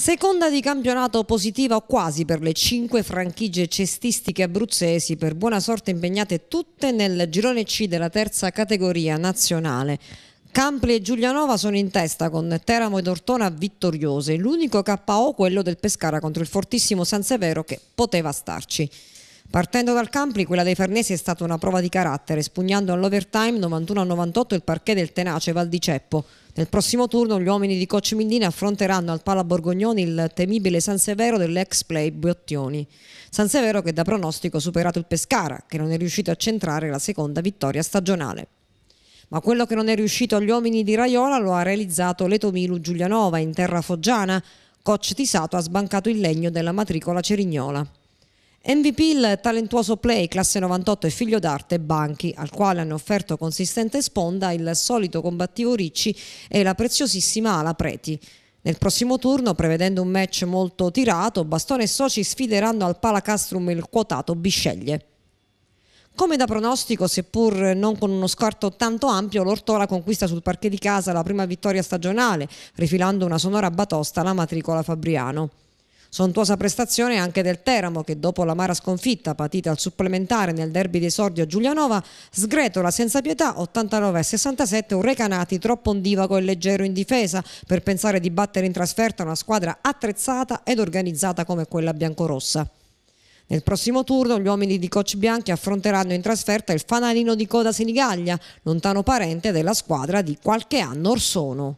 Seconda di campionato positiva quasi per le cinque franchigie cestistiche abruzzesi, per buona sorte impegnate tutte nel girone C della terza categoria nazionale. Campli e Giulianova sono in testa con Teramo ed Ortona vittoriose, l'unico KO quello del Pescara contro il fortissimo San Severo che poteva starci. Partendo dal Campri, quella dei Farnesi è stata una prova di carattere, spugnando all'overtime 91-98 il parquet del tenace Val di Ceppo. Nel prossimo turno gli uomini di Coach Millini affronteranno al Pala Borgognoni il temibile San Severo dell'ex play Bottioni. San Severo che da pronostico ha superato il Pescara, che non è riuscito a centrare la seconda vittoria stagionale. Ma quello che non è riuscito agli uomini di Raiola lo ha realizzato Letomilu Giulianova in terra foggiana. Coach Tisato ha sbancato il legno della matricola cerignola. MVP il talentuoso play classe 98 e figlio d'arte Banchi, al quale hanno offerto consistente sponda il solito combattivo Ricci e la preziosissima Ala Preti. Nel prossimo turno, prevedendo un match molto tirato, Bastone e Soci sfideranno al Palacastrum il quotato Bisceglie. Come da pronostico, seppur non con uno scarto tanto ampio, l'Ortola conquista sul parquet di casa la prima vittoria stagionale, rifilando una sonora batosta alla matricola Fabriano. Sontuosa prestazione anche del Teramo che dopo la mara sconfitta patita al supplementare nel derby di Sordio a Giulianova sgretola senza pietà 89 67 un Recanati troppo ondivago e leggero in difesa per pensare di battere in trasferta una squadra attrezzata ed organizzata come quella biancorossa. Nel prossimo turno gli uomini di Coach Bianchi affronteranno in trasferta il fanalino di coda Senigallia, lontano parente della squadra di qualche anno or sono.